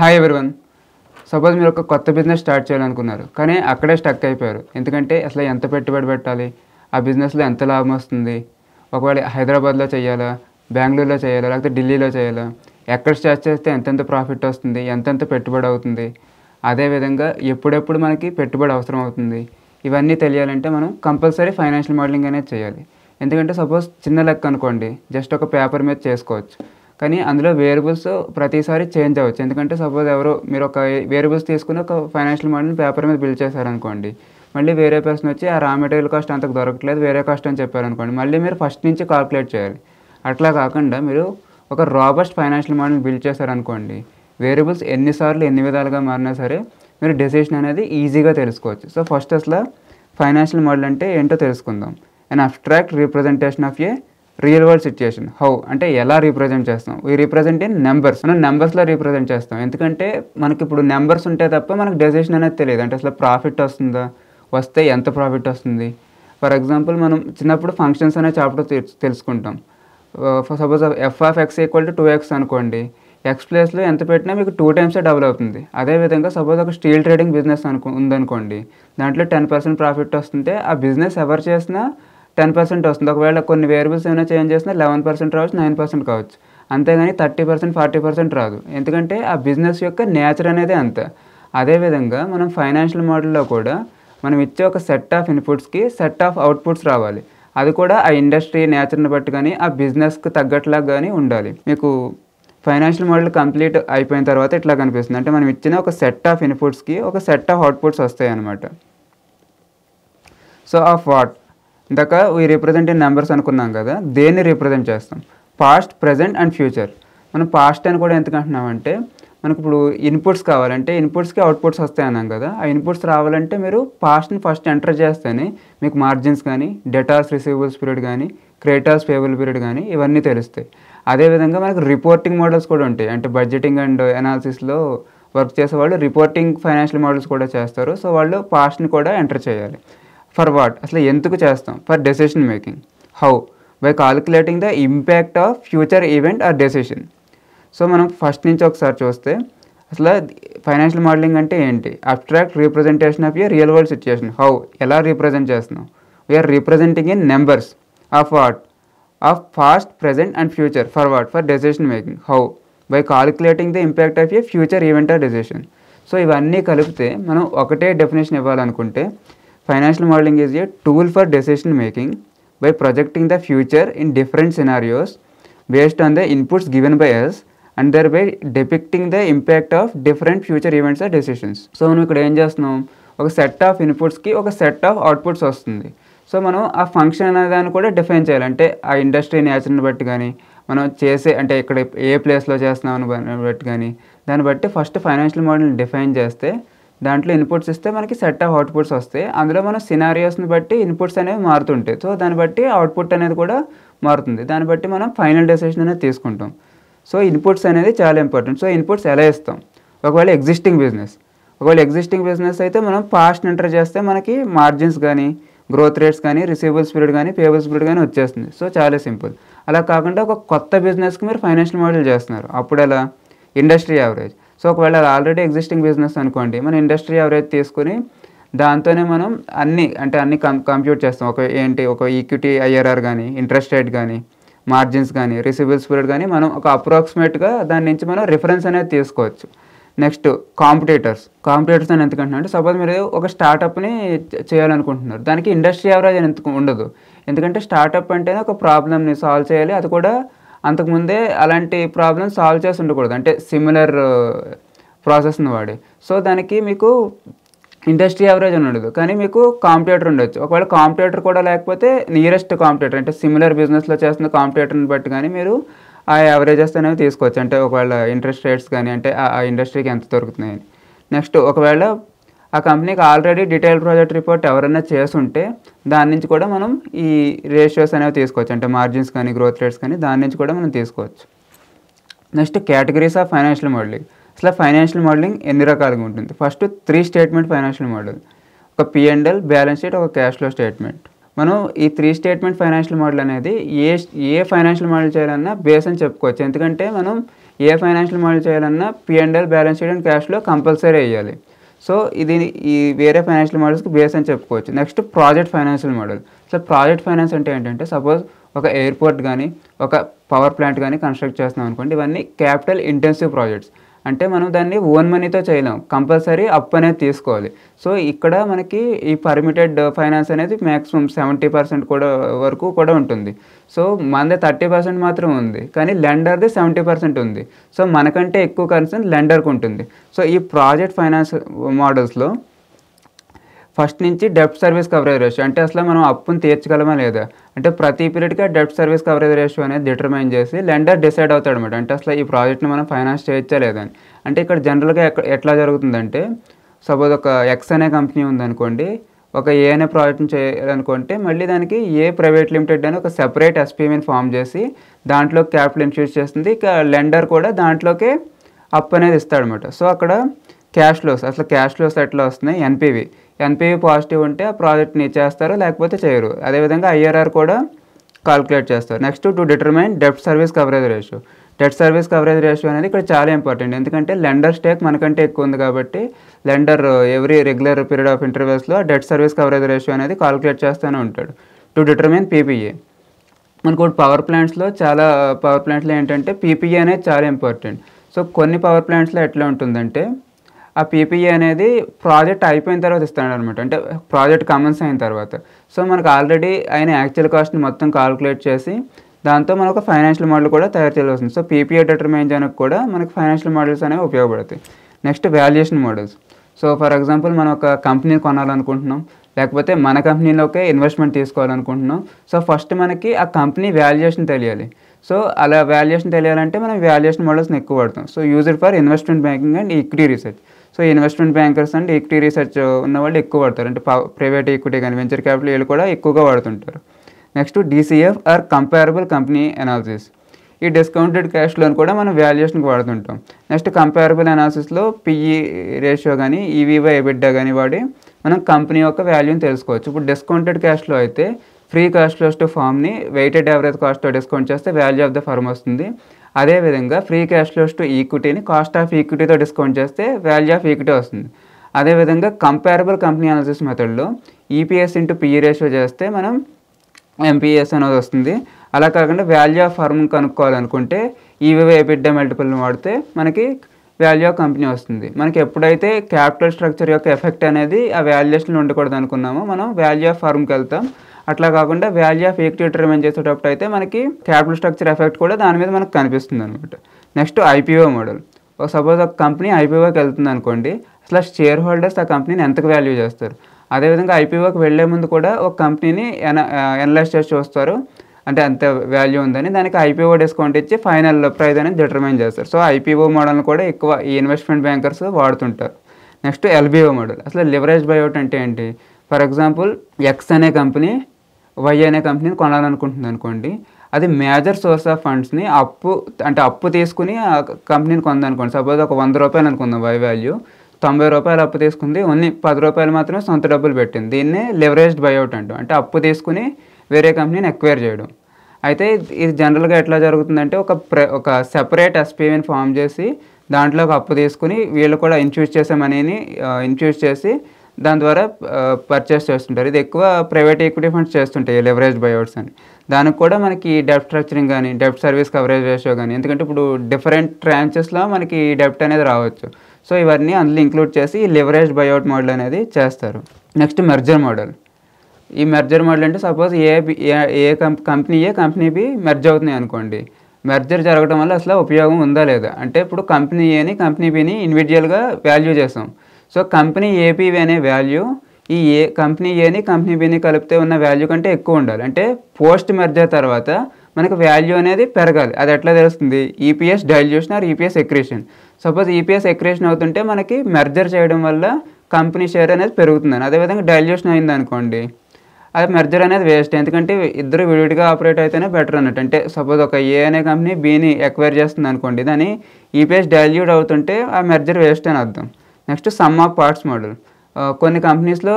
Hi everyone suppose మీరు ఒక కొత్త బిజినెస్ స్టార్ట్ చేయాలనుకున్నారు కానీ అక్కడే స్టక్ అయిపోయారు ఎందుకంటే అసలు ఎంత పెట్టుబడి పెట్టాలి ఆ బిజినెస్లో ఎంత లాభం వస్తుంది ఒకవేళ హైదరాబాద్లో చేయాలా బెంగళూరులో చేయాలా లేకపోతే ఢిల్లీలో చేయాలా ఎక్కడ స్టార్ట్ చేస్తే ఎంతెంత ప్రాఫిట్ వస్తుంది ఎంతెంత పెట్టుబడి అవుతుంది అదేవిధంగా ఎప్పుడెప్పుడు మనకి పెట్టుబడి అవసరం అవుతుంది ఇవన్నీ తెలియాలంటే మనం కంపల్సరీ ఫైనాన్షియల్ మోడలింగ్ అనేది చేయాలి ఎందుకంటే సపోజ్ చిన్న లెక్క అనుకోండి జస్ట్ ఒక పేపర్ మీద చేసుకోవచ్చు కానీ అందులో వేరియబుల్స్ ప్రతిసారి చేంజ్ అవ్వచ్చు ఎందుకంటే సపోజ్ ఎవరు మీరు ఒక వేరియబుల్స్ తీసుకుని ఒక ఫైనాన్షియల్ మోడల్ని పేపర్ మీద బిల్డ్ చేశారనుకోండి మళ్ళీ వేరే పర్సన్ వచ్చి ఆ రా మెటీరియల్ కాస్ట్ అంతకు దొరకట్లేదు వేరే కాస్ట్ అని చెప్పారనుకోండి మళ్ళీ మీరు ఫస్ట్ నుంచి కాల్కులేట్ చేయాలి అట్లా కాకుండా మీరు ఒక రాబస్ట్ ఫైనాన్షియల్ మోడల్ని బిల్డ్ చేశారనుకోండి వేరియబుల్స్ ఎన్నిసార్లు ఎన్ని విధాలుగా మారినా సరే మీరు డెసిషన్ అనేది ఈజీగా తెలుసుకోవచ్చు సో ఫస్ట్ అసలు ఫైనాన్షియల్ మోడల్ అంటే ఏంటో తెలుసుకుందాం and abstract representation of a real world situation how అంటే ఎలా రీప్రజెంట్ చేస్తాం వీ రీప్రజెంట్ ఇన్ నెంబర్స్ మనం నెంబర్స్లో రీప్రజెంట్ చేస్తాం ఎందుకంటే మనకి ఇప్పుడు నెంబర్స్ ఉంటే తప్ప మనకు డెసిషన్ అనేది తెలియదు అంటే అసలు ప్రాఫిట్ వస్తుందా వస్తే ఎంత ప్రాఫిట్ వస్తుంది ఫర్ ఎగ్జాంపుల్ మనం చిన్నప్పుడు ఫంక్షన్స్ అనే చాప్టర్ తెలుసుకుంటాం suppose F of X equal to two X అనుకోండి ఎక్స్ ప్లేస్లో ఎంత పెట్టినా మీకు టూ టైమ్సే డబుల్ అవుతుంది అదేవిధంగా సపోజ్ ఒక స్టీల్ ట్రేడింగ్ బిజినెస్ అనుకో ఉందనుకోండి దాంట్లో టెన్ పర్సెంట్ ప్రాఫిట్ వస్తుంటే ఆ బిజినెస్ ఎవరు చేసినా టెన్ పర్సెంట్ వస్తుంది ఒకవేళ కొన్ని వేరియబుల్స్ ఏమైనా చేంజ్ చేసినా లెవెన్ పర్సెంట్ రావచ్చు నైన్ పర్సెంట్ కావచ్చు అంతేగాని థర్టీ పర్సెంట్ ఫార్టీ పర్సెంట్ రాదు ఎందుకంటే ఆ బిజినెస్ యొక్క నేచర్ అనేది అంత అదేవిధంగా మనం ఫైనాన్షియల్ మోడల్లో కూడా మనం ఇచ్చే ఒక సెట్ ఆఫ్ ఇన్పుట్స్కి సెట్ ఆఫ్ అవుట్పుట్స్ రావాలి అది కూడా ఆ ఇండస్ట్రీ నేచర్ని బట్టి కానీ ఆ బిజినెస్కి తగ్గట్లా కానీ ఉండాలి మీకు ఫైనాన్షియల్ మోడల్ కంప్లీట్ అయిపోయిన తర్వాత ఇట్లా కనిపిస్తుంది అంటే మనం ఇచ్చిన ఒక సెట్ ఆఫ్ ఇన్పుట్స్కి ఒక సెట్ ఆఫ్ అవుట్పుట్స్ వస్తాయి అన్నమాట సో ఆఫ్ వాట్ ఇందాక వీ రిప్రజెంట్ ఇన్ నెంబర్స్ అనుకున్నాం కదా దేన్ని రిప్రజెంట్ చేస్తాం పాస్ట్ ప్రజెంట్ అండ్ ఫ్యూచర్ మనం పాస్ట్ అని కూడా ఎందుకంటున్నామంటే మనకు ఇప్పుడు ఇన్పుట్స్ కావాలంటే ఇన్పుట్స్కి అవుట్పుట్స్ వస్తాయి అన్నాం కదా ఆ ఇన్పుట్స్ రావాలంటే మీరు పాస్ట్ని ఫస్ట్ ఎంటర్ చేస్తేనే మీకు మార్జిన్స్ కానీ డెటాస్ రిసీవబుల్స్ పీరియడ్ కానీ క్రేటాస్ పేబుల్ పీరియడ్ కానీ ఇవన్నీ తెలుస్తాయి అదేవిధంగా మనకు రిపోర్టింగ్ మోడల్స్ కూడా ఉంటాయి అంటే బడ్జెటింగ్ అండ్ ఎనాలిసిస్లో వర్క్ చేసే వాళ్ళు రిపోర్టింగ్ ఫైనాన్షియల్ మోడల్స్ కూడా చేస్తారు సో వాళ్ళు పాస్ట్ని కూడా ఎంటర్ చేయాలి ఫర్ వాట్ అసలు ఎందుకు చేస్తాం for decision making how by calculating the impact of future event or decision so మనం ఫస్ట్ నుంచి ఒకసారి చూస్తే అసలు ఫైనాన్షియల్ మోడలింగ్ అంటే ఏంటి abstract representation of your real world situation how ఎలా రీప్రజెంట్ చేస్తున్నాం we are representing in numbers of what of past present and future for what for decision making how by calculating the impact of a future event or decision so ఇవన్నీ కలిపితే మనం ఒకటే definition ఇవ్వాలనుకుంటే financial modelling is a tool for decision making by projecting the future in different scenarios based on the inputs given by us and thereby depicting the impact of different future events or decisions so మనం ఇక్కడ ఏం చేస్తున్నాం ఒక set of ఇన్పుట్స్కి ఒక set of outputs వస్తుంది so మనం ఆ ఫంక్షన్ అనే దాన్ని కూడా డిఫైన్ చేయాలి అంటే ఆ ఇండస్ట్రీ నేచర్ని బట్టి కానీ మనం చేసే అంటే ఇక్కడ ఏ ప్లేస్లో చేస్తున్నాం అని బట్టి కానీ దాన్ని బట్టి ఫస్ట్ ఫైనాన్షియల్ మోడల్ని డిఫైన్ చేస్తే దాంట్లో ఇన్పుట్స్ ఇస్తే మనకి సెట్ ఆఫ్ అవుట్పుట్స్ వస్తాయి అందులో మనం సినారియోస్ని బట్టి ఇన్పుట్స్ అనేవి మారుతుంటాయి సో దాన్ని బట్టి అవుట్పుట్ అనేది కూడా మారుతుంది దాన్ని బట్టి మనం ఫైనల్ డెసిషన్ అనేది తీసుకుంటాం సో ఇన్పుట్స్ అనేది చాలా ఇంపార్టెంట్ సో ఇన్పుట్స్ ఎలా ఇస్తాం ఒకవేళ ఎగ్జిస్టింగ్ బిజినెస్ ఒకవేళ ఎగ్జిస్టింగ్ బిజినెస్ అయితే మనం పాస్ట్ ఎంటర్ చేస్తే మనకి మార్జిన్స్ కానీ గ్రోత్ రేట్స్ కానీ రిసీవబుల్స్ పీరియడ్ కానీ పేబుల్స్ పీరియడ్ కానీ వచ్చేస్తుంది సో చాలా సింపుల్ అలా కాకుండా ఒక కొత్త బిజినెస్కి మీరు ఫైనాన్షియల్ మోడల్ చేస్తున్నారు అప్పుడు ఎలా ఇండస్ట్రీ యావరేజ్ సో ఒకవేళ ఆల్రెడీ ఎగ్జిస్టింగ్ బిజినెస్ అనుకోండి మన ఇండస్ట్రీ ఎవరైతే తీసుకుని దాంతోనే మనం అన్ని అంటే అన్ని కంప్యూట్ చేస్తాం ఒక ఏంటి ఒక ఈక్విటీ ఐఆర్ఆర్ కానీ ఇంట్రెస్ట్ రేట్ కానీ మార్జిన్స్ కానీ రిసిబుల్ పీరియడ్ కానీ మనం ఒక అప్రాక్సిమేట్గా దాని నుంచి మనం రిఫరెన్స్ అనేది తీసుకోవచ్చు నెక్స్ట్ కాంపిటేటర్స్ కాంపిటేటర్స్ అని ఎందుకంటున్నా అంటే సపోజ్ మీరు ఒక స్టార్టప్ని చేయాలనుకుంటున్నారు దానికి ఇండస్ట్రీ యావరేజ్ అని ఎందుకు ఉండదు ఎందుకంటే స్టార్టప్ అంటేనే ఒక ప్రాబ్లమ్ని సాల్వ్ చేయాలి అది కూడా అంతకుముందే అలాంటి ప్రాబ్లమ్ సాల్వ్ చేసి ఉండకూడదు అంటే సిమిలర్ ప్రాసెస్ని uh, వాడి సో దానికి మీకు ఇండస్ట్రీ యావరేజ్ అని ఉండదు కానీ మీకు కాంపిటేటర్ ఉండొచ్చు ఒకవేళ కాంపిటేటర్ కూడా లేకపోతే నియరెస్ట్ కాంపిటేటర్ అంటే సిమిలర్ బిజినెస్లో చేస్తున్న కాంపిటేటర్ని బట్టి కానీ మీరు ఆ యావరేజెస్ అనేవి తీసుకోవచ్చు అంటే ఒకవేళ ఇంట్రెస్ట్ రేట్స్ కానీ అంటే ఆ ఇండస్ట్రీకి ఎంత దొరుకుతున్నాయని నెక్స్ట్ ఒకవేళ ఆ కంపెనీకి ఆల్రెడీ డీటెయిల్ ప్రాజెక్ట్ రిపోర్ట్ ఎవరైనా చేస్తుంటే దాని నుంచి కూడా మనం ఈ రేషియోస్ అనేవి తీసుకోవచ్చు అంటే మార్జిన్స్ కానీ గ్రోత్ రేట్స్ కానీ దాని నుంచి కూడా మనం తీసుకోవచ్చు next categories of financial modelling అసలు ఫైనాన్షియల్ మోడలింగ్ ఎన్ని రకాలుగా ఉంటుంది first three statement financial model ఒక పిఎండ్ఎల్ బ్యాలెన్స్ షీట్ ఒక క్యాష్ ఫ్లో స్టేట్మెంట్ మనం ఈ త్రీ స్టేట్మెంట్ ఫైనాన్షియల్ మోడల్ అనేది ఏ ఏ ఫైనాన్షియల్ మోడల్ చేయాలన్నా బేస్ అని చెప్పుకోవచ్చు ఎందుకంటే మనం ఏ ఫైనాన్షియల్ మోడల్ చేయాలన్నా పిఎండ్ఎల్ బ్యాలెన్స్ షీట్ అండ్ క్యాష్లో కంపల్సరీ వేయాలి సో ఇది ఈ వేరే ఫైనాన్షియల్ మోడల్స్కి బేస్ అని చెప్పుకోవచ్చు next project financial model so project finance అంటే ఏంటంటే సపోజ్ ఒక ఎయిర్పోర్ట్ కానీ ఒక పవర్ ప్లాంట్ కానీ కన్స్ట్రక్ట్ చేస్తున్నాం అనుకోండి ఇవన్నీ క్యాపిటల్ ఇంటెన్సివ్ ప్రాజెక్ట్స్ అంటే మనం దాన్ని ఓన్ మనీతో చేయలేం కంపల్సరీ అప్ అనేది తీసుకోవాలి సో ఇక్కడ మనకి ఈ పర్మిటెడ్ ఫైనాన్స్ అనేది మ్యాక్సిమం సెవెంటీ పర్సెంట్ కూడా వరకు కూడా ఉంటుంది సో మనది థర్టీ పర్సెంట్ మాత్రం ఉంది కానీ లెండర్ది సెవెంటీ పర్సెంట్ ఉంది సో మనకంటే ఎక్కువ కన్సర్న్ లెండర్కి ఉంటుంది సో ఈ ప్రాజెక్ట్ ఫైనాన్స్ మోడల్స్లో ఫస్ట్ నుంచి డెప్ట్ సర్వీస్ కవరేజ్ రేషియో అంటే అసలు మనం అప్పును తీర్చగలమా లేదా అంటే ప్రతి పీరియడ్కి డెప్ట్ సర్వీస్ కవరేజ్ రేషియో అనేది డిటర్మైన్ చేసి లెండర్ డిసైడ్ అవుతాడు అనమాట అంటే అసలు ఈ ప్రాజెక్ట్ని మనం ఫైనాన్స్ చేయొచ్చా లేదని అంటే ఇక్కడ జనరల్గా ఎట్లా జరుగుతుందంటే సపోజ్ ఒక ఎక్స్ అనే కంపెనీ ఉందనుకోండి ఒక ఏ అనే ప్రాజెక్ట్ని చేయాలనుకుంటే మళ్ళీ దానికి ఏ ప్రైవేట్ లిమిటెడ్ అని ఒక సెపరేట్ ఎస్పీఎంని ఫామ్ చేసి దాంట్లో క్యాపిటల్ ఇన్ఫ్యూస్ చేస్తుంది ఇక లెండర్ కూడా దాంట్లోకే అప్ అనేది ఇస్తాడనమాట సో అక్కడ క్యాష్ లోస్ అసలు క్యాష్ లోస్ ఎట్లా వస్తున్నాయి ఎన్పివి ఎన్పివి పాజిటివ్ ఉంటే ఆ ప్రాజెక్ట్ని చేస్తారు లేకపోతే చేయరు అదేవిధంగా ఐఆర్ఆర్ కూడా కాల్కులేట్ చేస్తారు నెక్స్ట్ టు డిటర్మైన్ డెప్ట్ service coverage ratio debt service coverage ratio అనేది ఇక్కడ చాలా ఇంపార్టెంట్ ఎందుకంటే లెండర్ స్టేక్ మనకంటే ఎక్కువ ఉంది కాబట్టి lender every regular period of ఇంటర్వ్యూస్లో డెట్ సర్వీస్ కవరేజ్ రేషియో అనేది కాల్కులేట్ చేస్తూనే ఉంటాడు టు డిటర్మైన్ పీపీఏ మనకు పవర్ ప్లాంట్స్లో చాలా పవర్ ప్లాంట్స్లో ఏంటంటే పీపీఏ అనేది చాలా ఇంపార్టెంట్ సో కొన్ని పవర్ ప్లాంట్స్లో ఎట్లా ఉంటుందంటే ఆ పీపీఏ అనేది ప్రాజెక్ట్ అయిపోయిన తర్వాత ఇస్తాడు అనమాట అంటే ప్రాజెక్ట్ కమెన్స్ అయిన తర్వాత సో మనకు ఆల్రెడీ ఆయన యాక్చువల్ కాస్ట్ని మొత్తం కాల్కులేట్ చేసి దాంతో మనకు ఫైనాన్షియల్ మోడల్ కూడా తయారు చేయాల్సింది సో పీపీఏ డెటర్మైన్ చేయడానికి కూడా మనకు ఫైనాన్షియల్ మోడల్స్ అనేవి ఉపయోగపడతాయి next valuation models so for example మనం ఒక కంపెనీ కొనాలనుకుంటున్నాం లేకపోతే మన కంపెనీలోకే ఇన్వెస్ట్మెంట్ తీసుకోవాలనుకుంటున్నాం సో ఫస్ట్ మనకి ఆ కంపెనీ వాల్యుయేషన్ తెలియాలి సో అలా వాల్యుయేషన్ తెలియాలంటే మనం వాల్యుయేషన్ మోడల్స్ని ఎక్కువ వాడతాం so used for investment banking and equity research so investment bankers and equity research ఉన్న వాళ్ళు ఎక్కువ వాడతారు అంటే ప్రైవేట్ ఈక్విటీ కానీ వెంచర్ క్యాపిటల్ వీళ్ళు కూడా ఎక్కువగా వాడుతుంటారు next DCF or comparable company analysis ఈ డిస్కౌంటెడ్ క్యాష్ లోన్ కూడా మనం వాల్యుయేషన్కి వాడుతుంటాం నెక్స్ట్ కంపేరబుల్ అనాలిసిస్లో పిఈ రేషియో కానీ ఈవీవై e ఎబిడ్డా కానీ వాడి మనం కంపెనీ యొక్క వాల్యూని తెలుసుకోవచ్చు ఇప్పుడు డిస్కౌంటెడ్ క్యాష్లో అయితే ఫ్రీ కాస్ట్ ఫ్లోస్ ఫామ్ని వెయిటెడ్ యావరేజ్ కాస్ట్తో డిస్కౌంట్ చేస్తే వాల్యూ ఆఫ్ ద ఫార్మ్ వస్తుంది అదేవిధంగా ఫ్రీ క్యాష్ ఫ్లోస్ టు ఈక్విటీని కాస్ట్ ఆఫ్ ఈక్విటీతో డిస్కౌంట్ చేస్తే వాల్యూ ఆఫ్ ఈక్విటీ వస్తుంది అదేవిధంగా కంపారబుల్ కంపెనీ అనాలిసిస్ మెథడ్లో ఈపీఎస్ ఇంటూ పిఈ రేషియో చేస్తే మనం ఎంపీఎస్ e అనేది వస్తుంది అలా కాకుండా వాల్యూ ఆఫ్ ఫర్మ్ కనుక్కోవాలనుకుంటే ఈవీవై ఎబిడ్డా మల్టిపుల్ని వాడితే మనకి వాల్యూ ఆఫ్ కంపెనీ వస్తుంది మనకి ఎప్పుడైతే క్యాపిటల్ స్ట్రక్చర్ యొక్క ఎఫెక్ట్ అనేది ఆ వాల్యుయేషన్లో ఉండకూడదు అనుకున్నామో మనం వాల్యూ ఆఫ్ ఫర్మ్కి వెళ్తాం అట్లా కాకుండా వాల్యూ ఆఫ్ ఈక్విటీ డిటర్మైన్ చేసేటప్పుడు అయితే మనకి క్యాపిటల్ స్ట్రక్చర్ ఎఫెక్ట్ కూడా దాని మీద మనకు కనిపిస్తుంది అనమాట నెక్స్ట్ ఐపీఓ మోడల్ ఒక సపోజ్ ఒక కంపెనీ ఐపీఓకి వెళ్తుంది అనుకోండి అసలు షేర్ హోల్డర్స్ ఆ కంపెనీని ఎంతకు వాల్యూ చేస్తారు అదేవిధంగా ఐపీఓకి వెళ్లే ముందు కూడా ఒక కంపెనీని ఎన ఎనలైజ్ చేసి చూస్తారు అంటే అంత వాల్యూ ఉందని దానికి ఐపీఓ డిస్కౌంట్ ఇచ్చి ఫైనల్ ప్రైస్ అనేది డిటర్మైన్ చేస్తారు సో ఐపీఓ మోడల్ని కూడా ఎక్కువ ఈ ఇన్వెస్ట్మెంట్ బ్యాంకర్స్ వాడుతుంటారు నెక్స్ట్ ఎల్బీఓ మోడల్ అసలు లివరేజ్ బయోట్ అంటే ఏంటి ఫర్ ఎగ్జాంపుల్ ఎక్స్ అనే కంపెనీ వై అనే కంపెనీని కొనాలనుకుంటుంది అనుకోండి అది మేజర్ సోర్స్ ఆఫ్ ఫండ్స్ని అప్పు అంటే అప్పు తీసుకుని ఆ కంపెనీని కొందనుకోండి సపోజ్ ఒక వంద రూపాయలు అనుకుందాం వై వాల్యూ తొంభై రూపాయలు అప్పు తీసుకుంది ఓన్లీ పది రూపాయలు మాత్రమే సొంత డబ్బులు పెట్టింది దీన్నే లెవరేజ్డ్ బైఅవుట్ అంటాం అంటే అప్పు తీసుకుని వేరే కంపెనీని ఎక్వైర్ చేయడం అయితే ఇది జనరల్గా ఎట్లా జరుగుతుందంటే ఒక ప్ర ఒక సెపరేట్ ఎస్పీవీని ఫామ్ చేసి దాంట్లో ఒక అప్పు తీసుకుని వీళ్ళు కూడా ఇన్ఫ్యూజ్ చేసే మనీని ఇన్ఫ్యూజ్ చేసి దాని ద్వారా పర్చేస్ చేస్తుంటారు ఇది ఎక్కువ ప్రైవేట్ ఈక్విటీ ఫండ్స్ చేస్తుంటాయి లెవరేజ్ బయోట్స్ అని దానికి కూడా మనకి డెప్ట్ స్ట్రక్చరింగ్ కానీ డెప్ట్ సర్వీస్ కవరేజ్ రేషియో కానీ ఎందుకంటే ఇప్పుడు డిఫరెంట్ ట్రాంచెస్లో మనకి డెప్ట్ అనేది రావచ్చు సో ఇవన్నీ అందులో ఇంక్లూడ్ చేసి లెవరేజ్ బయోట్ మోడల్ అనేది చేస్తారు నెక్స్ట్ మెర్జర్ మోడల్ ఈ మెర్జర్ మోడల్ అంటే suppose A A company A company B merge అవుతున్నాయి అనుకోండి మెర్జర్ జరగడం వల్ల అసలు ఉపయోగం ఉందా లేదా అంటే ఇప్పుడు కంపెనీ ఏని కంపెనీ బిని ఇండివిజువల్గా వాల్యూ చేస్తాం సో కంపెనీ ఏపీవి అనే వాల్యూ ఈ ఏ కంపెనీ ఏని కంపెనీ బిని కలిపితే ఉన్న వాల్యూ కంటే ఎక్కువ ఉండాలి అంటే పోస్ట్ మెర్జర్ తర్వాత మనకు వాల్యూ అనేది పెరగాలి అది ఎట్లా తెలుస్తుంది EPS dilution or EPS accretion suppose EPS accretion అవుతుంటే మనకి మెర్జర్ చేయడం వల్ల కంపెనీ షేర్ అనేది పెరుగుతుందని అదేవిధంగా డైల్యూషన్ అయింది అనుకోండి అది మెర్జర్ అనేది వేస్ట్ ఎందుకంటే ఇద్దరు విడివిడిగా ఆపరేట్ అయితేనే బెటర్ అన్నట్టు అంటే సపోజ్ ఒక ఏ అనే కంపెనీ బీని ఎక్వైర్ చేస్తుంది అనుకోండి దాని ఈపీఎస్ డైల్యూట్ అవుతుంటే ఆ మెర్జర్ వేస్ట్ అని అర్థం next sum of parts model కొన్ని కంపెనీస్లో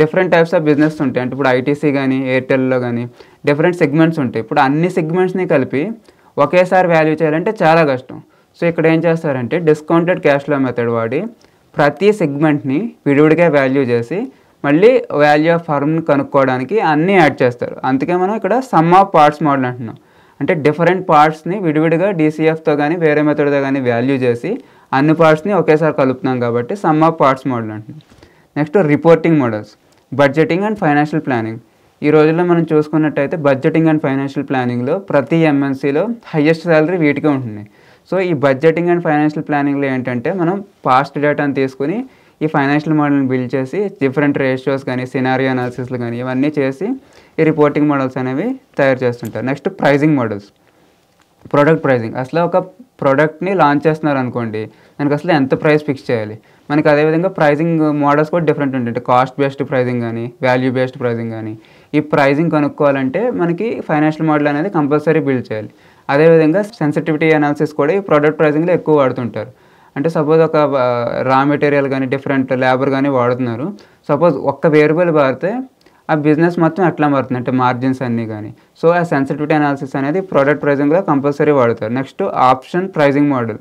డిఫరెంట్ టైప్స్ ఆఫ్ బిజినెస్ ఉంటాయి అంటే ఇప్పుడు ఐటీసీ కానీ ఎయిర్టెల్లో కానీ డిఫరెంట్ సెగ్మెంట్స్ ఉంటాయి ఇప్పుడు అన్ని సెగ్మెంట్స్ని కలిపి ఒకేసారి వాల్యూ చేయాలంటే చాలా కష్టం సో ఇక్కడ ఏం చేస్తారంటే డిస్కౌంటెడ్ క్యాష్ ఫ్లో మెథడ్ వాడి ప్రతి సెగ్మెంట్ని విడివిడిగా వాల్యూ చేసి మళ్ళీ వాల్యూ ఆఫ్ ఫర్మ్ని కనుక్కోవడానికి అన్నీ యాడ్ చేస్తారు అందుకే మనం ఇక్కడ సమ్ ఆఫ్ పార్ట్స్ మోడల్ అంటున్నాం అంటే డిఫరెంట్ పార్ట్స్ని విడివిడిగా డీసీఎఫ్తో కానీ వేరే మెథడ్తో కానీ వాల్యూ చేసి అన్ని పార్ట్స్ని ఒకేసారి కలుపుతున్నాం కాబట్టి సమ్ ఆఫ్ పార్ట్స్ మోడల్ అంటున్నాం next reporting models budgeting and financial planning ఈ రోజుల్లో మనం చూసుకున్నట్టయితే బడ్జెటింగ్ అండ్ ఫైనాన్షియల్ ప్లానింగ్లో ప్రతి ఎంఎన్సీలో హయ్యెస్ట్ శాలరీ వీటికే ఉంటుంది సో ఈ బడ్జెటింగ్ అండ్ ఫైనాన్షియల్ ప్లానింగ్లో ఏంటంటే మనం పాస్ట్ డేటాను తీసుకుని ఈ ఫైనాన్షియల్ మోడల్ని బిల్డ్ చేసి డిఫరెంట్ రేషియోస్ కానీ సినారియో అనాలిసిస్లు కానీ ఇవన్నీ చేసి ఈ రిపోర్టింగ్ మోడల్స్ అనేవి తయారు చేస్తుంటారు next pricing models product pricing అసలు ఒక ప్రోడక్ట్ని లాంచ్ చేస్తున్నారు అనుకోండి దానికి అసలు ఎంత ప్రైస్ ఫిక్స్ చేయాలి మనకి అదేవిధంగా ప్రైజింగ్ మోడల్స్ కూడా డిఫరెంట్ ఉంటాయి కాస్ట్ బేస్డ్ ప్రైజింగ్ కానీ వాల్యూ బేస్డ్ ప్రైజింగ్ కానీ ఈ ప్రైజింగ్ కనుక్కోవాలంటే మనకి ఫైనాన్షియల్ మోడల్ అనేది కంపల్సరీ బిల్డ్ చేయాలి అదేవిధంగా సెన్సిటివిటీ అనాలిసిస్ కూడా ఈ ప్రోడక్ట్ ప్రైజింగ్లో ఎక్కువ వాడుతుంటారు అంటే సపోజ్ ఒక రా మెటీరియల్ కానీ డిఫరెంట్ లేబర్ కానీ వాడుతున్నారు సపోజ్ ఒక్క వేరియబుల్ వాడితే ఆ బిజినెస్ మొత్తం ఎట్లా మారుతుంది అంటే మార్జిన్స్ అన్నీ కానీ సో ఆ సెన్సిటివిటీ అనాలిసిస్ అనేది ప్రోడక్ట్ కూడా కంపల్సరీ వాడుతారు next option pricing model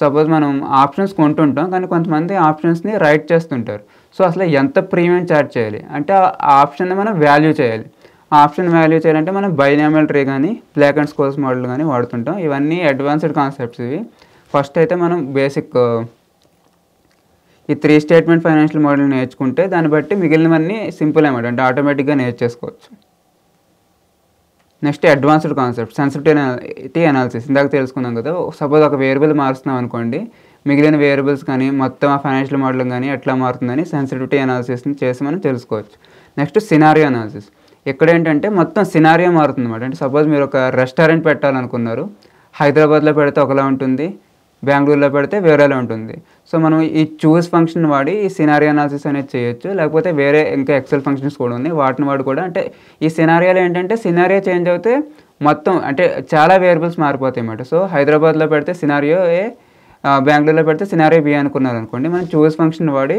suppose మనం ఆప్షన్స్ కొంటుంటాం కానీ కొంతమంది ఆప్షన్స్ని రైట్ చేస్తుంటారు సో అసలు ఎంత ప్రీమియం చార్జ్ చేయాలి అంటే ఆ ఆప్షన్ని మనం వాల్యూ చేయాలి ఆప్షన్ వాల్యూ చేయాలంటే మనం బైనామల్ ట్రీ కానీ బ్లాక్ అండ్ స్కోర్స్ మోడల్ కానీ వాడుతుంటాం ఇవన్నీ అడ్వాన్స్డ్ కాన్సెప్ట్స్ ఇవి ఫస్ట్ అయితే మనం బేసిక్ ఈ త్రీ స్టేట్మెంట్ ఫైనాన్షియల్ మోడల్ నేర్చుకుంటే దాన్ని బట్టి మిగిలినవన్నీ సింపుల్ అనమాట అంటే ఆటోమేటిక్గా నేర్చేసుకోవచ్చు next advanced concept sensitivity analysis ఇందాక తెలుసుకున్నాం కదా సపోజ్ ఒక వేరియబుల్ మారుస్తున్నాం అనుకోండి మిగిలిన వేరియబుల్స్ కానీ మొత్తం ఆ ఫైనాన్షియల్ మోడల్ కానీ ఎట్లా మారుతుందని సెన్సిటివిటీ అనాలిసిస్ని చేసి మనం తెలుసుకోవచ్చు నెక్స్ట్ సినారియో అనాలిసిస్ ఇక్కడ ఏంటంటే మొత్తం సినారియో మారుతుంది అన్నమాట అంటే సపోజ్ మీరు ఒక రెస్టారెంట్ పెట్టాలనుకున్నారు హైదరాబాద్లో పెడితే ఒకలా ఉంటుంది బెంగళూరులో పెడితే వేరేలా ఉంటుంది సో మనం ఈ చూస్ ఫంక్షన్ వాడి ఈ సినారియో అనాలిసిస్ అనేది చేయొచ్చు లేకపోతే వేరే ఇంకా ఎక్సెల్ ఫంక్షన్స్ కూడా ఉన్నాయి వాటిని వాడు కూడా అంటే ఈ సినారియాలు ఏంటంటే సినారియో చేంజ్ అవుతే మొత్తం అంటే చాలా వేరియబుల్స్ మారిపోతాయి అన్నమాట సో హైదరాబాద్లో పెడితే సినారియో ఏ బెంగళూరులో పెడితే సినారియో బి అనుకున్నారు అనుకోండి మనం చూస్ ఫంక్షన్ వాడి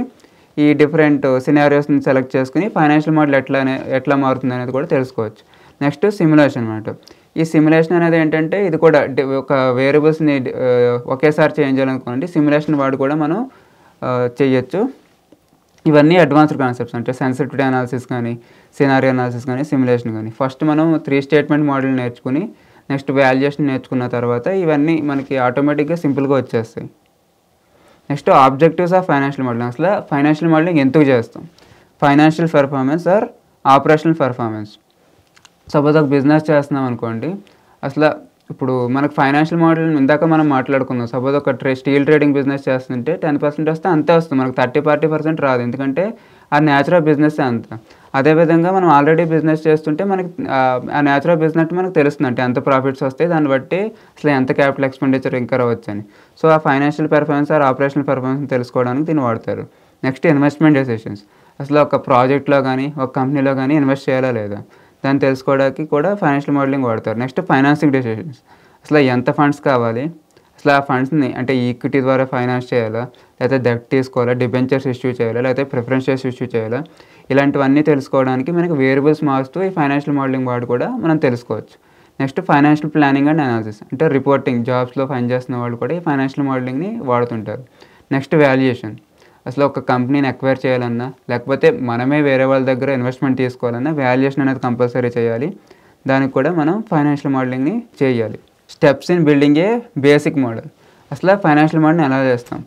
ఈ డిఫరెంట్ సినారియోస్ని సెలెక్ట్ చేసుకుని ఫైనాన్షియల్ మోడల్ ఎట్లా ఎట్లా మారుతుంది అనేది కూడా తెలుసుకోవచ్చు నెక్స్ట్ సిమ్యులేషన్ అనమాట ఈ సిమ్యులేషన్ అనేది ఏంటంటే ఇది కూడా ఒక వేరియబుల్స్ని ఒకేసారి చేంజ్ చేయాలనుకోండి సిమ్యులేషన్ వాడు కూడా మనం చేయొచ్చు ఇవన్నీ అడ్వాన్స్డ్ కాన్సెప్ట్స్ అంటే సెన్సిటివిటీ అనాలిసిస్ కానీ సినారీ అనాలిసిస్ కానీ సిమ్యులేషన్ కానీ ఫస్ట్ మనం త్రీ స్టేట్మెంట్ మోడల్ నేర్చుకుని నెక్స్ట్ వాల్యుయేషన్ నేర్చుకున్న తర్వాత ఇవన్నీ మనకి ఆటోమేటిక్గా సింపుల్గా వచ్చేస్తాయి next objectives of financial modelling అసలు ఫైనాన్షియల్ మోడలింగ్ ఎందుకు చేస్తాం financial performance or operational performance suppose ఒక బిజినెస్ చేస్తున్నాం అనుకోండి అసలు ఇప్పుడు మనకు ఫైనాన్షియల్ మోడల్ ఇందాక మనం మాట్లాడుకుందాం సపోజ్ ఒక ట్రే స్టీల్ ట్రేడింగ్ బిజినెస్ చేస్తుంటే టెన్ పర్సెంట్ వస్తే అంతే వస్తుంది మనకు థర్టీ ఫార్టీ పర్సెంట్ రాదు ఎందుకంటే ఆ న్యాచురల్ బిజినెస్ అంత అదేవిధంగా మనం ఆల్రెడీ బిజినెస్ చేస్తుంటే మనకి ఆ న్యాచురల్ బిజినెస్ మనకు తెలుస్తుంది అంటే ఎంత ప్రాఫిట్స్ వస్తాయి దాన్ని బట్టి అసలు ఎంత క్యాపిటల్ ఎక్స్పెండిచర్ ఇంకా అని సో ఆ financial performance or operational performance తెలుసుకోవడానికి దీన్ని వాడతారు నెక్స్ట్ ఇన్వెస్ట్మెంట్ డెసిషన్స్ అసలు ఒక ప్రాజెక్ట్లో కానీ ఒక కంపెనీలో కానీ ఇన్వెస్ట్ చేయాలా లేదా దాన్ని తెలుసుకోవడానికి కూడా ఫైనాన్షియల్ మోడలింగ్ వాడతారు నెక్స్ట్ ఫైనాన్సింగ్ డెసిషన్స్ అసలు ఎంత ఫండ్స్ కావాలి అసలు ఆ ఫండ్స్ని అంటే ఈక్విటీ ద్వారా ఫైనాన్స్ చేయాలా లేకపోతే డెట్ తీసుకోవాలా డిబెంచర్స్ ఇష్యూ చేయాలా లేకపోతే షేర్స్ ఇష్యూ చేయాలా ఇలాంటివన్నీ తెలుసుకోవడానికి మనకి వేరియబుల్స్ మారుస్తూ ఈ ఫైనాన్షియల్ మోడలింగ్ వాడు కూడా మనం తెలుసుకోవచ్చు next financial planning and analysis అంటే రిపోర్టింగ్ జాబ్స్లో పనిచేస్తున్న వాళ్ళు కూడా ఈ ఫైనాన్షియల్ మోడలింగ్ని వాడుతుంటారు నెక్స్ట్ వాల్యుయేషన్ అసలు ఒక కంపెనీని అక్వైర్ చేయాలన్నా లేకపోతే మనమే వేరే వాళ్ళ దగ్గర ఇన్వెస్ట్మెంట్ తీసుకోవాలన్నా వాల్యుయేషన్ అనేది కంపల్సరీ చేయాలి దానికి కూడా మనం ఫైనాన్షియల్ మోడలింగ్ని చేయాలి steps in building a basic model అసలు ఫైనాన్షియల్ మోడల్ని ఎలా చేస్తాం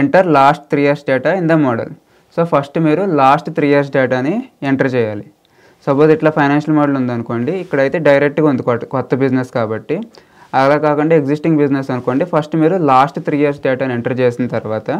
enter last three years data in the model so first మీరు లాస్ట్ త్రీ ఇయర్స్ డేటాని ఎంటర్ చేయాలి సపోజ్ ఇట్లా ఫైనాన్షియల్ మోడల్ ఉందనుకోండి ఇక్కడైతే డైరెక్ట్గా ఉంది కొత్త బిజినెస్ కాబట్టి అలా కాకుండా ఎగ్జిస్టింగ్ బిజినెస్ అనుకోండి ఫస్ట్ మీరు లాస్ట్ త్రీ ఇయర్స్ డేటాని ఎంటర్ చేసిన తర్వాత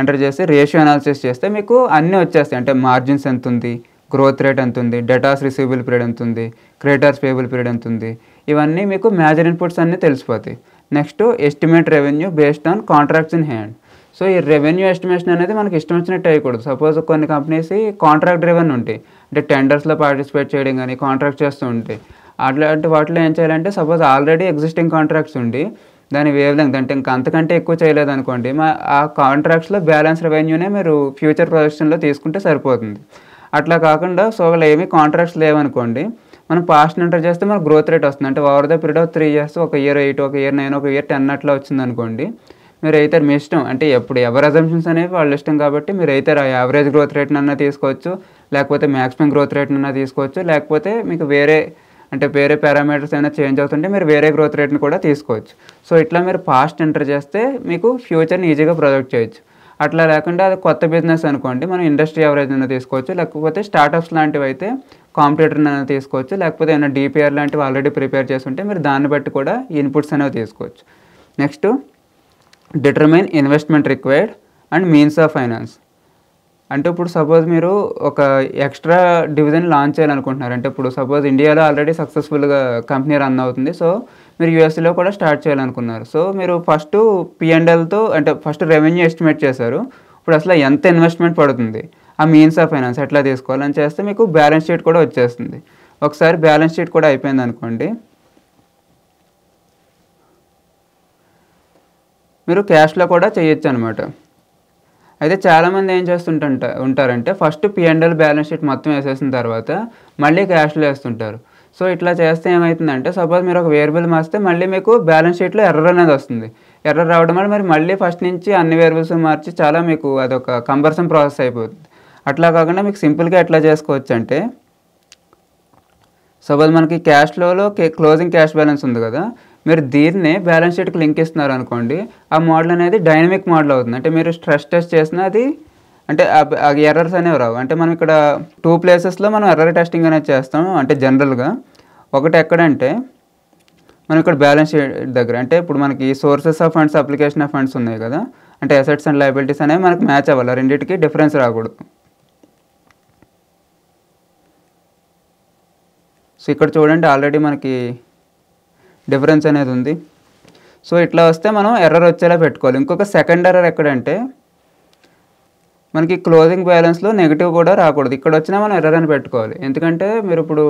ఎంటర్ చేస్తే రేషియో అనాలిసిస్ చేస్తే మీకు అన్నీ వచ్చేస్తాయి అంటే మార్జిన్స్ ఎంత ఉంది గ్రోత్ రేట్ ఎంత ఉంది డేటాస్ రిసీవబుల్ పీరియడ్ ఎంత ఉంది క్రేటర్స్ పేబుల్ పీరియడ్ ఎంత ఉంది ఇవన్నీ మీకు మేజర్ ఇన్పుట్స్ అన్నీ తెలిసిపోతాయి next estimate revenue based on contracts in hand so ఈ రెవెన్యూ ఎస్టిమేషన్ అనేది మనకి ఇష్టం వచ్చినట్టు అయ్యకూడదు సపోజ్ కొన్ని కంపెనీస్ కాంట్రాక్ట్ డ్రివెన్ ఉంటాయి అంటే టెండర్స్లో పార్టిసిపేట్ చేయడం కానీ కాంట్రాక్ట్ చేస్తూ ఉంటాయి అట్లాంటి వాటిలో ఏం చేయాలంటే సపోజ్ ఆల్రెడీ ఎగ్జిస్టింగ్ కాంట్రాక్ట్స్ ఉండి దాని వేవ్ లెంగ్త్ అంటే ఇంకా అంతకంటే ఎక్కువ చేయలేదు అనుకోండి మా ఆ కాంట్రాక్ట్స్లో బ్యాలెన్స్ రెవెన్యూనే మీరు ఫ్యూచర్ ప్రొజెక్షన్లో తీసుకుంటే సరిపోతుంది అట్లా కాకుండా సో వాళ్ళు ఏమీ కాంట్రాక్ట్స్ లేవనుకోండి మనం పాస్ట్ ఎంటర్ చేస్తే మనకు గ్రోత్ రేట్ వస్తుంది అంటే over the period of three years ఒక ఇయర్ ఎయిట్ ఒక ఇయర్ నైన్ ఒక ఇయర్ టెన్ అట్లా వచ్చింది అనుకోండి మీరు అయితే మీ ఇష్టం అంటే ఎప్పుడు ఎవరి అజంప్షన్స్ అనేవి వాళ్ళ ఇష్టం కాబట్టి మీరు అయితే యావరేజ్ గ్రోత్ రేట్నన్నా తీసుకోవచ్చు లేకపోతే మ్యాక్సిమం గ్రోత్ రేట్నన్నా తీసుకోవచ్చు లేకపోతే మీకు వేరే అంటే వేరే పారామీటర్స్ ఏమైనా చేంజ్ అవుతుంటే మీరు వేరే గ్రోత్ రేట్ని కూడా తీసుకోవచ్చు సో ఇట్లా మీరు పాస్ట్ ఎంటర్ చేస్తే మీకు ఫ్యూచర్ని ఈజీగా ప్రొజెక్ట్ చేయొచ్చు అట్లా లేకుండా అది కొత్త బిజినెస్ అనుకోండి మనం ఇండస్ట్రీ ఎవరేజ్ అయినా తీసుకోవచ్చు లేకపోతే స్టార్టప్స్ లాంటివి అయితే కాంప్యూటర్ని అయినా తీసుకోవచ్చు లేకపోతే ఏమైనా డిపిఆర్ లాంటివి ఆల్రెడీ ప్రిపేర్ చేస్తుంటే మీరు దాన్ని బట్టి కూడా ఇన్పుట్స్ అనేవి తీసుకోవచ్చు next determine investment required and means of finance అంటే ఇప్పుడు సపోజ్ మీరు ఒక ఎక్స్ట్రా డివిజన్ లాంచ్ చేయాలనుకుంటున్నారు అంటే ఇప్పుడు సపోజ్ ఇండియాలో ఆల్రెడీ సక్సెస్ఫుల్గా కంపెనీ రన్ అవుతుంది సో మీరు యూఎస్లో కూడా స్టార్ట్ చేయాలనుకున్నారు సో మీరు ఫస్ట్ పిఎండ్ఎల్తో అంటే ఫస్ట్ రెవెన్యూ ఎస్టిమేట్ చేశారు ఇప్పుడు అసలు ఎంత ఇన్వెస్ట్మెంట్ పడుతుంది ఆ మీన్స్ ఆఫ్ ఫైనాన్స్ ఎట్లా తీసుకోవాలని చేస్తే మీకు బ్యాలెన్స్ షీట్ కూడా వచ్చేస్తుంది ఒకసారి బ్యాలెన్స్ షీట్ కూడా అయిపోయింది అనుకోండి మీరు క్యాష్లో కూడా చేయొచ్చు అనమాట అయితే చాలామంది ఏం చేస్తుంట ఉంటారంటే ఫస్ట్ పిఎండ్ఎల్ బ్యాలెన్స్ షీట్ మొత్తం వేసేసిన తర్వాత మళ్ళీ క్యాష్లో వేస్తుంటారు సో ఇట్లా చేస్తే ఏమవుతుందంటే సపోజ్ మీరు ఒక వేరియబుల్ మార్స్తే మళ్ళీ మీకు బ్యాలెన్స్ షీట్లో ఎర్ర అనేది వస్తుంది ఎర్ర రావడం వల్ల మరి మళ్ళీ ఫస్ట్ నుంచి అన్ని వేరియబుల్స్ మార్చి చాలా మీకు అదొక కంబర్సన్ ప్రాసెస్ అయిపోతుంది అట్లా కాకుండా మీకు సింపుల్గా ఎట్లా చేసుకోవచ్చు అంటే సపోజ్ మనకి క్యాష్ క్లోజింగ్ క్యాష్ బ్యాలెన్స్ ఉంది కదా మీరు దీన్ని బ్యాలెన్స్ షీట్కి లింక్ ఇస్తున్నారు అనుకోండి ఆ మోడల్ అనేది డైనమిక్ మోడల్ అవుతుంది అంటే మీరు స్ట్రెస్ టెస్ట్ చేసినా అది అంటే ఆ ఎర్రర్స్ అనేవి రావు అంటే మనం ఇక్కడ టూ ప్లేసెస్లో మనం ఎర్రర్ టెస్టింగ్ అనేది చేస్తాం అంటే జనరల్గా ఒకటి ఎక్కడంటే మనం ఇక్కడ బ్యాలెన్స్ షీట్ దగ్గర అంటే ఇప్పుడు మనకి sources of funds application of funds ఉన్నాయి కదా అంటే అసెట్స్ అండ్ లైబిలిటీస్ అనేవి మనకు మ్యాచ్ అవ్వాలి రెండింటికి డిఫరెన్స్ రాకూడదు సో ఇక్కడ చూడండి ఆల్రెడీ మనకి డిఫరెన్స్ అనేది ఉంది సో ఇట్లా వస్తే మనం ఎర్రర్ వచ్చేలా పెట్టుకోవాలి ఇంకొక సెకండ్ ఎర్రర్ ఎక్కడంటే మనకి క్లోజింగ్ బ్యాలెన్స్లో నెగిటివ్ కూడా రాకూడదు ఇక్కడ వచ్చినా మనం ఎర్రర్ అని పెట్టుకోవాలి ఎందుకంటే మీరు ఇప్పుడు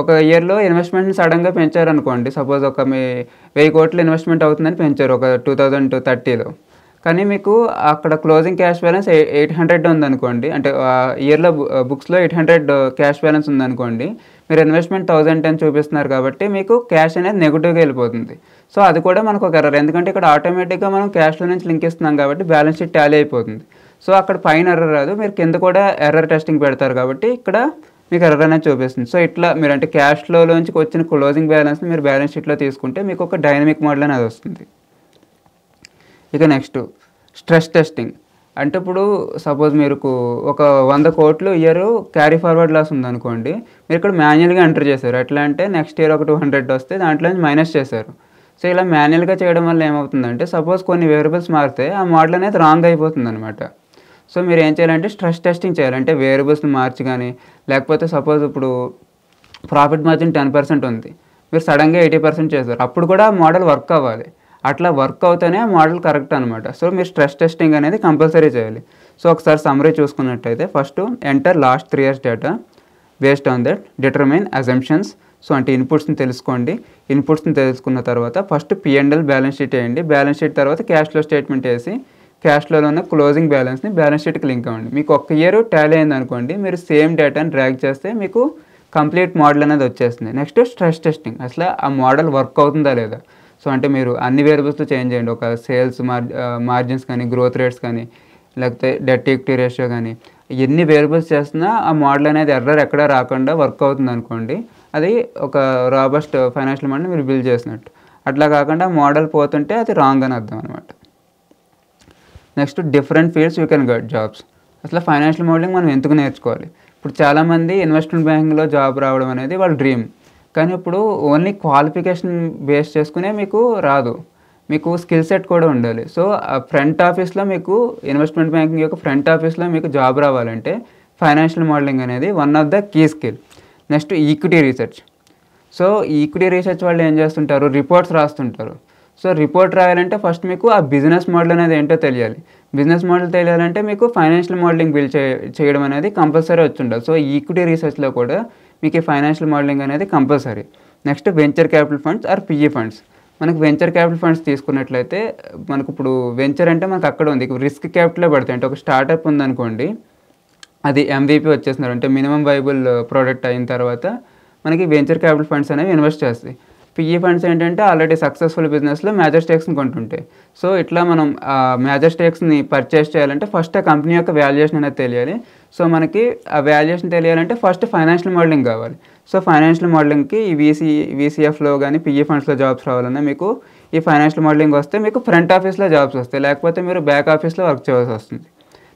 ఒక ఇయర్లో ఇన్వెస్ట్మెంట్ని సడన్గా పెంచారనుకోండి సపోజ్ ఒక మీ వెయ్యి కోట్లు ఇన్వెస్ట్మెంట్ అవుతుందని పెంచారు ఒక టూ థౌజండ్ థర్టీలో కానీ మీకు అక్కడ closing cash balance eight hundred ఉందనుకోండి అంటే ఇయర్లో బుక్స్లో ఎయిట్ హండ్రెడ్ క్యాష్ బ్యాలెన్స్ ఉందనుకోండి మీరు ఇన్వెస్ట్మెంట్ థౌజండ్ టెన్ చూపిస్తున్నారు కాబట్టి మీకు క్యాష్ అనేది నెగిటివ్గా వెళ్ళిపోతుంది సో అది కూడా మనకు ఒక ఎర్రర్ ఎందుకంటే ఇక్కడ ఆటోమేటిక్గా మనం క్యాష్లో నుంచి లింక్ ఇస్తున్నాం కాబట్టి బ్యాలెన్స్ షీట్ టాలీ అయిపోతుంది సో అక్కడ పైన ఎర్రర్ రాదు మీరు కింద కూడా ఎర్రర్ టెస్టింగ్ పెడతారు కాబట్టి ఇక్కడ మీకు ఎర్రర్ అనేది చూపిస్తుంది సో ఇట్లా మీరు అంటే క్యాష్లో నుంచి వచ్చిన క్లోజింగ్ బ్యాలెన్స్ని మీరు బ్యాలెన్స్ షీట్లో తీసుకుంటే మీకు ఒక డైనమిక్ మోడల్ అనేది వస్తుంది ఇక నెక్స్ట్ స్ట్రెస్ టెస్టింగ్ అంటే ఇప్పుడు సపోజ్ మీరు ఒక వంద కోట్లు ఇయర్ క్యారీ ఫార్వర్డ్ లాస్ ఉందనుకోండి మీరు ఇక్కడ మాన్యువల్గా ఎంటర్ చేశారు ఎట్లా అంటే నెక్స్ట్ ఇయర్ ఒక టూ హండ్రెడ్ వస్తే దాంట్లో నుంచి మైనస్ చేశారు సో ఇలా మాన్యువల్గా చేయడం వల్ల ఏమవుతుందంటే సపోజ్ కొన్ని వేరియబుల్స్ మారితే ఆ మోడల్ అనేది రాంగ్ అయిపోతుంది అనమాట సో మీరు ఏం చేయాలంటే స్ట్రెస్ టెస్టింగ్ చేయాలంటే వేరియబుల్స్ని మార్చి కానీ లేకపోతే సపోజ్ ఇప్పుడు ప్రాఫిట్ మార్జిన్ టెన్ పర్సెంట్ ఉంది మీరు సడన్గా ఎయిటీ పర్సెంట్ చేస్తారు అప్పుడు కూడా మోడల్ వర్క్ అవ్వాలి అట్లా వర్క్ అవుతేనే మోడల్ కరెక్ట్ అనమాట సో మీరు స్ట్రెస్ టెస్టింగ్ అనేది కంపల్సరీ చేయాలి సో ఒకసారి సమరీ చూసుకున్నట్టయితే first enter last three years data based on that determine assumptions so అంటే ఇన్పుట్స్ని తెలుసుకోండి ఇన్పుట్స్ని తెలుసుకున్న తర్వాత ఫస్ట్ పిఎండ్ఎల్ బ్యాలెన్స్ షీట్ వేయండి బ్యాలెన్స్ షీట్ తర్వాత క్యాష్ ఫ్లో స్టేట్మెంట్ వేసి క్యాష్ ఫ్లోలో ఉన్న క్లోజింగ్ బ్యాలెన్స్ని బ్యాలెన్స్ షీట్కి లింక్ అవ్వండి మీకు ఒక ఇయర్ టాలీ అయింది అనుకోండి మీరు సేమ్ డేటాని డ్రాక్ చేస్తే మీకు కంప్లీట్ మోడల్ అనేది వచ్చేస్తుంది నెక్స్ట్ స్ట్రెస్ టెస్టింగ్ అసలు ఆ మోడల్ వర్క్ అవుతుందా లేదా సో అంటే మీరు అన్ని వేరియబుల్స్తో చేంజ్ చేయండి ఒక సేల్స్ మార్ మార్జిన్స్ కానీ గ్రోత్ రేట్స్ కానీ లేకపోతే డెట్ ఈక్విటీ రేషియో కానీ ఎన్ని వేరియబుల్స్ చేస్తున్నా ఆ మోడల్ అనేది ఎర్రర్ ఎక్కడ రాకుండా వర్క్ అవుతుంది అనుకోండి అది ఒక రాబస్ట్ ఫైనాన్షియల్ మోడల్ మీరు బిల్డ్ చేసినట్టు అట్లా కాకుండా మోడల్ పోతుంటే అది రాంగ్ అని అర్థం అనమాట next different fields you can get jobs అసలు ఫైనాన్షియల్ మోడలింగ్ మనం ఎందుకు నేర్చుకోవాలి ఇప్పుడు చాలామంది ఇన్వెస్ట్మెంట్ బ్యాంకింగ్లో జాబ్ రావడం అనేది వాళ్ళ డ్రీమ్ కానీ ఇప్పుడు ఓన్లీ క్వాలిఫికేషన్ బేస్ చేసుకునే మీకు రాదు మీకు స్కిల్ సెట్ కూడా ఉండాలి సో ఫ్రంట్ ఆఫీస్లో మీకు ఇన్వెస్ట్మెంట్ బ్యాంకింగ్ యొక్క ఫ్రంట్ ఆఫీస్లో మీకు జాబ్ రావాలంటే ఫైనాన్షియల్ మోడలింగ్ అనేది one of the key skill next equity research so equity research వాళ్ళు ఏం చేస్తుంటారు రిపోర్ట్స్ రాస్తుంటారు సో రిపోర్ట్ రాయాలంటే ఫస్ట్ మీకు ఆ బిజినెస్ మోడల్ అనేది ఏంటో తెలియాలి బిజినెస్ మోడల్ తెలియాలంటే మీకు ఫైనాన్షియల్ మోడలింగ్ బిల్డ్ చేయడం అనేది కంపల్సరీ ఉండాలి సో ఈక్విటీ రీసెర్చ్లో కూడా మీకు ఫైనాన్షియల్ మోడలింగ్ అనేది compulsory next venture capital funds or PE funds మనకు వెంచర్ క్యాపిటల్ ఫండ్స్ తీసుకున్నట్లయితే మనకు ఇప్పుడు వెంచర్ అంటే మనకు అక్కడ ఉంది రిస్క్ క్యాపిటల్ పడతాయి అంటే ఒక స్టార్టప్ ఉందనుకోండి అది ఎంవీపీ వచ్చేసినారు అంటే మినిమం వైబుల్ ప్రోడక్ట్ అయిన తర్వాత మనకి వెంచర్ క్యాపిటల్ ఫండ్స్ అనేవి ఇన్వెస్ట్ చేస్తాయి పిఈ ఫండ్స్ e ఏంటంటే ఆల్రెడీ సక్సెస్ఫుల్ బిజినెస్లో మేజర్ స్టేక్స్ని కొంటుంటాయి సో ఇట్లా మనం మేజర్ స్టేక్స్ని పర్చేస్ చేయాలంటే ఫస్ట్ ఆ కంపెనీ యొక్క వాల్యుయేషన్ అనేది తెలియాలి సో మనకి ఆ వాల్యుయేషన్ తెలియాలంటే ఫస్ట్ ఫైనాన్షియల్ మోడలింగ్ కావాలి సో ఫైనాన్షియల్ మోడలింగ్కి ఈ వీసీ వీసీఎఫ్లో కానీ పిఈ ఫండ్స్లో జాబ్స్ రావాలన్నా మీకు ఈ ఫైనాన్షియల్ మోడలింగ్ వస్తే మీకు ఫ్రంట్ ఆఫీస్లో జాబ్స్ వస్తాయి లేకపోతే మీరు బ్యాక్ ఆఫీస్లో వర్క్ చేయాల్సి వస్తుంది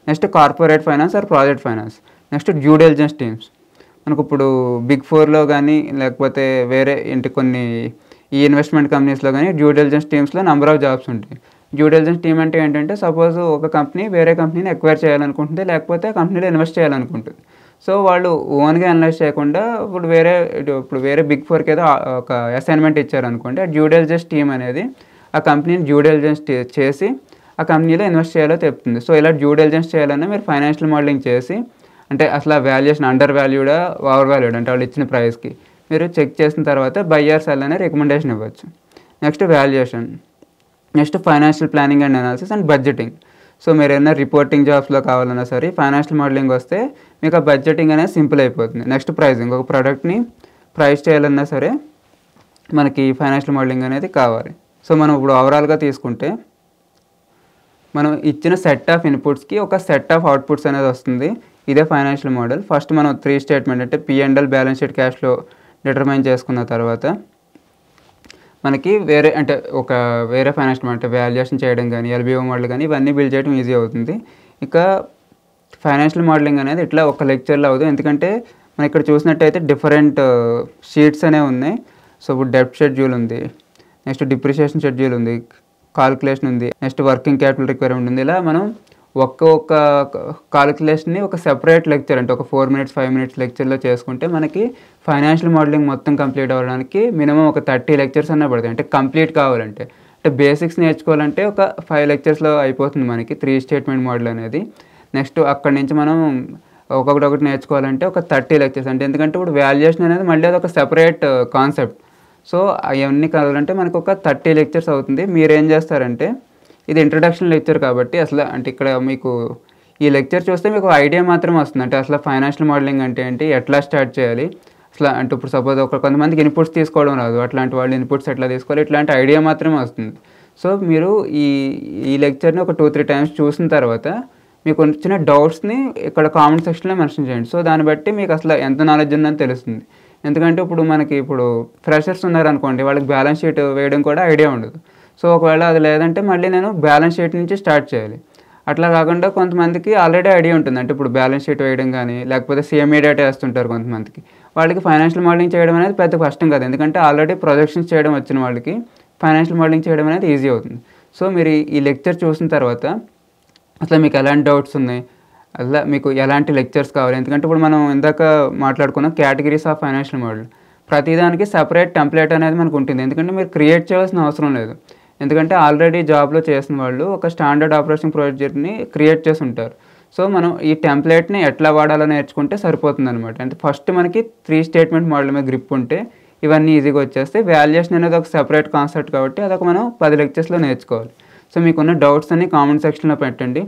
next corporate finance or project finance next due diligence teams మనకు ఇప్పుడు బిగ్ ఫోర్లో కానీ లేకపోతే వేరే ఇంటి కొన్ని ఈ ఇన్వెస్ట్మెంట్ కంపెనీస్లో కానీ డ్యూ డెలిజెన్స్ టీమ్స్లో నెంబర్ ఆఫ్ జాబ్స్ ఉంటాయి డ్యూ డెలిజెన్స్ టీమ్ అంటే ఏంటంటే సపోజ్ ఒక కంపెనీ వేరే కంపెనీని ఎక్వైర్ చేయాలనుకుంటుంది లేకపోతే కంపెనీలో ఇన్వెస్ట్ చేయాలనుకుంటుంది సో వాళ్ళు ఓన్గా అనలైజ్ చేయకుండా ఇప్పుడు వేరే ఇప్పుడు వేరే బిగ్ ఫోర్కి ఏదో ఒక అసైన్మెంట్ ఇచ్చారనుకోండి ఆ డ్యూ డెలిజెన్స్ టీమ్ అనేది ఆ కంపెనీని డ్యూ డెలిజెన్స్ చేసి ఆ కంపెనీలో ఇన్వెస్ట్ చేయాలో చెప్తుంది సో ఇలా డ్యూ డెలిజెన్స్ చేయాలన్నా మీరు ఫైనాన్షియల్ మోడలింగ్ చేసి అంటే అసలు ఆ వాల్యుయేషన్ అండర్ వాల్యూడా ఓవర్ వాల్యూడ్ అంటే వాళ్ళు ఇచ్చిన ప్రైస్కి మీరు చెక్ చేసిన తర్వాత బయ్యర్ సెల్ అనే రికమెండేషన్ ఇవ్వచ్చు next valuation next financial planning and analysis and budgeting so మీరు ఏమైనా రిపోర్టింగ్ జాబ్స్లో కావాలన్నా సరే ఫైనాన్షియల్ మోడలింగ్ వస్తే మీకు ఆ బడ్జెటింగ్ అనేది సింపుల్ అయిపోతుంది నెక్స్ట్ ప్రైజింగ్ ఒక ప్రోడక్ట్ని ప్రైస్ చేయాలన్నా సరే మనకి ఫైనాన్షియల్ మోడలింగ్ అనేది కావాలి సో మనం ఇప్పుడు ఓవరాల్గా తీసుకుంటే మనం ఇచ్చిన సెట్ ఆఫ్ ఇన్పుట్స్కి ఒక సెట్ ఆఫ్ అవుట్పుట్స్ అనేది వస్తుంది ఇదే ఫైనాన్షియల్ మోడల్ ఫస్ట్ మనం త్రీ స్టేట్మెంట్ అంటే పిఎండ్ఎల్ బ్యాలెన్స్ షీట్ క్యాష్లో డిటర్మైన్ చేసుకున్న తర్వాత మనకి వేరే అంటే ఒక వేరే ఫైనాన్షియల్ అంటే వాల్యుయేషన్ చేయడం కానీ ఎల్బిఓ మోడల్ కానీ ఇవన్నీ బిల్డ్ చేయడం ఈజీ అవుతుంది ఇంకా ఫైనాన్షియల్ మోడలింగ్ అనేది ఇట్లా ఒక లెక్చర్లో అవుతుంది ఎందుకంటే మనం ఇక్కడ చూసినట్టయితే డిఫరెంట్ షీట్స్ అనేవి ఉన్నాయి సో ఇప్పుడు డెప్ట్ షెడ్యూల్ ఉంది నెక్స్ట్ డిప్రిషియేషన్ షెడ్యూల్ ఉంది కాల్కులేషన్ ఉంది నెక్స్ట్ వర్కింగ్ క్యాపిటల్ రిక్వైర్మెంట్ ఉంది ఇలా మనం ఒక్కొక్క కాలిక్యులేషన్ని ఒక సెపరేట్ లెక్చర్ అంటే ఒక ఫోర్ మినిట్స్ ఫైవ్ మినిట్స్ లెక్చర్లో చేసుకుంటే మనకి ఫైనాన్షియల్ మోడలింగ్ మొత్తం కంప్లీట్ అవ్వడానికి మినిమం ఒక థర్టీ లెక్చర్స్ అన్న పడతాయి అంటే కంప్లీట్ కావాలంటే అంటే బేసిక్స్ నేర్చుకోవాలంటే ఒక ఫైవ్ లెక్చర్స్లో అయిపోతుంది మనకి త్రీ స్టేట్మెంట్ మోడల్ అనేది నెక్స్ట్ అక్కడి నుంచి మనం ఒక్కొక్కటి ఒకటి నేర్చుకోవాలంటే ఒక థర్టీ లెక్చర్స్ అంటే ఎందుకంటే ఇప్పుడు వాల్యుయేషన్ అనేది మళ్ళీ అది ఒక సెపరేట్ కాన్సెప్ట్ సో అవన్నీ కావాలంటే మనకు ఒక థర్టీ లెక్చర్స్ అవుతుంది మీరేం చేస్తారంటే ఇది ఇంట్రడక్షన్ లెక్చర్ కాబట్టి అసలు అంటే ఇక్కడ మీకు ఈ లెక్చర్ చూస్తే మీకు ఐడియా మాత్రం వస్తుంది అంటే అసలు ఫైనాన్షియల్ మోడలింగ్ అంటే ఏంటి ఎట్లా స్టార్ట్ చేయాలి అసలు అంటే ఇప్పుడు సపోజ్ ఒక కొంతమందికి ఇన్పుట్స్ తీసుకోవడం రాదు అట్లాంటి వాళ్ళు ఇన్పుట్స్ ఎట్లా తీసుకోవాలి ఇట్లాంటి ఐడియా మాత్రమే వస్తుంది సో మీరు ఈ ఈ లెక్చర్ని ఒక టూ త్రీ టైమ్స్ చూసిన తర్వాత మీకు వచ్చిన డౌట్స్ని ఇక్కడ కామెంట్ సెక్షన్లో మెన్షన్ చేయండి సో దాన్ని బట్టి మీకు అసలు ఎంత నాలెడ్జ్ ఉందని తెలుస్తుంది ఎందుకంటే ఇప్పుడు మనకి ఇప్పుడు ఫ్రెషర్స్ ఉన్నారనుకోండి వాళ్ళకి బ్యాలెన్స్ షీట్ వేయడం కూడా ఐడియా ఉండదు సో ఒకవేళ అది లేదంటే మళ్ళీ నేను బ్యాలెన్స్ షీట్ నుంచి స్టార్ట్ చేయాలి అట్లా కాకుండా కొంతమందికి ఆల్రెడీ ఐడియా ఉంటుంది అంటే ఇప్పుడు బ్యాలెన్స్ షీట్ వేయడం కానీ లేకపోతే సిఎంఈ డేటా వేస్తుంటారు కొంతమందికి వాళ్ళకి ఫైనాన్షియల్ మోడలింగ్ చేయడం అనేది పెద్ద కష్టం కాదు ఎందుకంటే ఆల్రెడీ ప్రొజెక్షన్స్ చేయడం వచ్చిన వాళ్ళకి ఫైనాన్షియల్ మోడలింగ్ చేయడం అనేది ఈజీ అవుతుంది సో మీరు ఈ లెక్చర్ చూసిన తర్వాత అసలు మీకు ఎలాంటి డౌట్స్ ఉన్నాయి అలా మీకు ఎలాంటి లెక్చర్స్ కావాలి ఎందుకంటే ఇప్పుడు మనం ఇందాక మాట్లాడుకున్న కేటగిరీస్ ఆఫ్ ఫైనాన్షియల్ మోడల్ ప్రతిదానికి సపరేట్ టెంప్లెట్ అనేది మనకు ఉంటుంది ఎందుకంటే మీరు క్రియేట్ చేయాల్సిన అవసరం లేదు ఎందుకంటే ఆల్రెడీ జాబ్లో చేసిన వాళ్ళు ఒక స్టాండర్డ్ ఆపరేషన్ ప్రొసీజర్ని క్రియేట్ చేసి ఉంటారు సో మనం ఈ టెంప్లెట్ని ఎట్లా వాడాలో నేర్చుకుంటే సరిపోతుంది అనమాట అంటే ఫస్ట్ మనకి త్రీ స్టేట్మెంట్ మోడల్ మీద గ్రిప్ ఉంటే ఇవన్నీ ఈజీగా వచ్చేస్తే వాల్యుయేషన్ అనేది ఒక సెపరేట్ కాన్సెప్ట్ కాబట్టి అదొక మనం పది లెక్చర్స్లో నేర్చుకోవాలి సో మీకున్న డౌట్స్ అన్ని కామెంట్ సెక్షన్లో పెట్టండి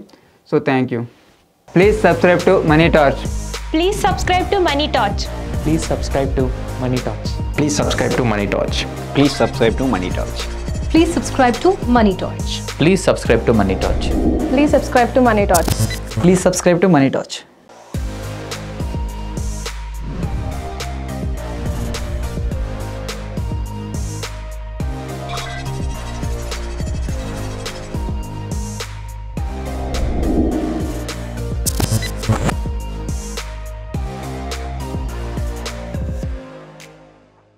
so thank you please subscribe to Money Torch please subscribe to Money Torch please subscribe to Money Torch please subscribe to Money Torch please subscribe to Money Torch Please subscribe to Money Torch. Please subscribe to Money Torch. Please subscribe to Money Torch. Please subscribe to Money Torch.